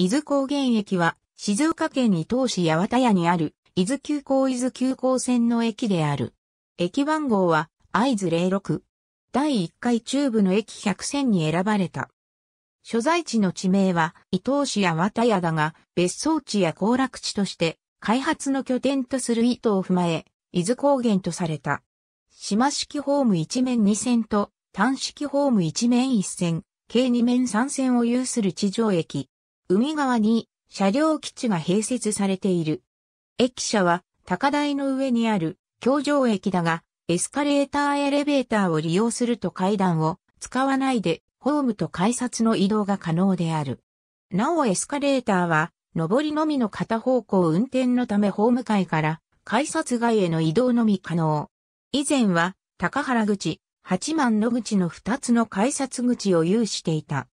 伊豆高原駅は、静岡県伊東市八幡屋にある、伊豆急行伊豆急行線の駅である。駅番号は、合図06。第1回中部の駅100選に選ばれた。所在地の地名は、伊東市八幡屋だが、別荘地や行楽地として、開発の拠点とする意図を踏まえ、伊豆高原とされた。島式ホーム一面二線と、単式ホーム一面一線、計二面三線を有する地上駅。海側に車両基地が併設されている。駅舎は高台の上にある橋上駅だが、エスカレーターエレベーターを利用すると階段を使わないでホームと改札の移動が可能である。なおエスカレーターは上りのみの片方向運転のためホーム階から改札外への移動のみ可能。以前は高原口、八幡野口の二つの改札口を有していた。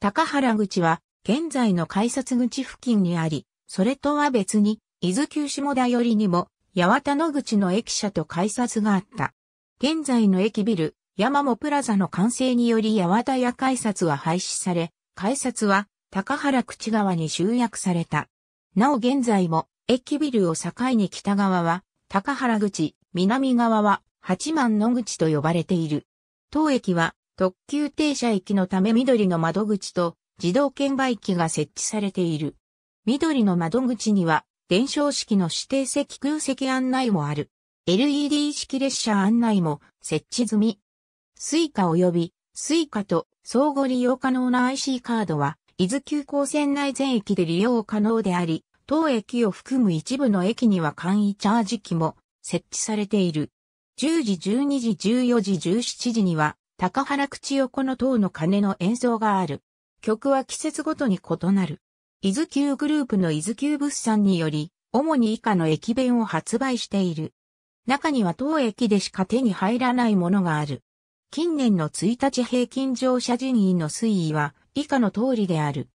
高原口は現在の改札口付近にあり、それとは別に、伊豆急下田寄りにも、八幡野口の駅舎と改札があった。現在の駅ビル、山もプラザの完成により八幡屋改札は廃止され、改札は高原口側に集約された。なお現在も、駅ビルを境に北側は、高原口、南側は、八幡野口と呼ばれている。当駅は、特急停車駅のため緑の窓口と、自動券売機が設置されている。緑の窓口には、伝承式の指定席空席案内もある。LED 式列車案内も設置済み。スイカ及びスイカと相互利用可能な IC カードは、伊豆急行線内全駅で利用可能であり、当駅を含む一部の駅には簡易チャージ機も設置されている。10時、12時、14時、17時には、高原口横の塔の鐘の演奏がある。曲は季節ごとに異なる。伊豆急グループの伊豆急物産により、主に以下の駅弁を発売している。中には当駅でしか手に入らないものがある。近年の1日平均乗車人員の推移は以下の通りである。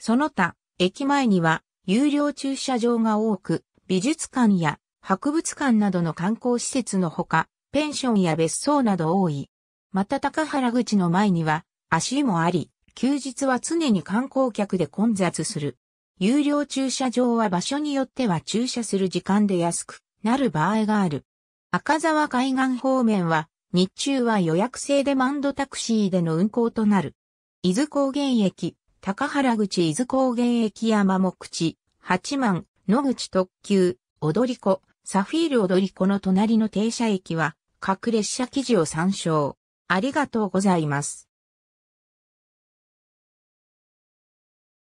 その他、駅前には有料駐車場が多く、美術館や博物館などの観光施設のほか、ペンションや別荘など多い。また高原口の前には足もあり、休日は常に観光客で混雑する。有料駐車場は場所によっては駐車する時間で安くなる場合がある。赤沢海岸方面は日中は予約制デマンドタクシーでの運行となる。伊豆高原駅、高原口伊豆高原駅山も口、八幡、野口特急、踊り子、サフィール踊り子の隣の停車駅は各列車記事を参照。ありがとうございます。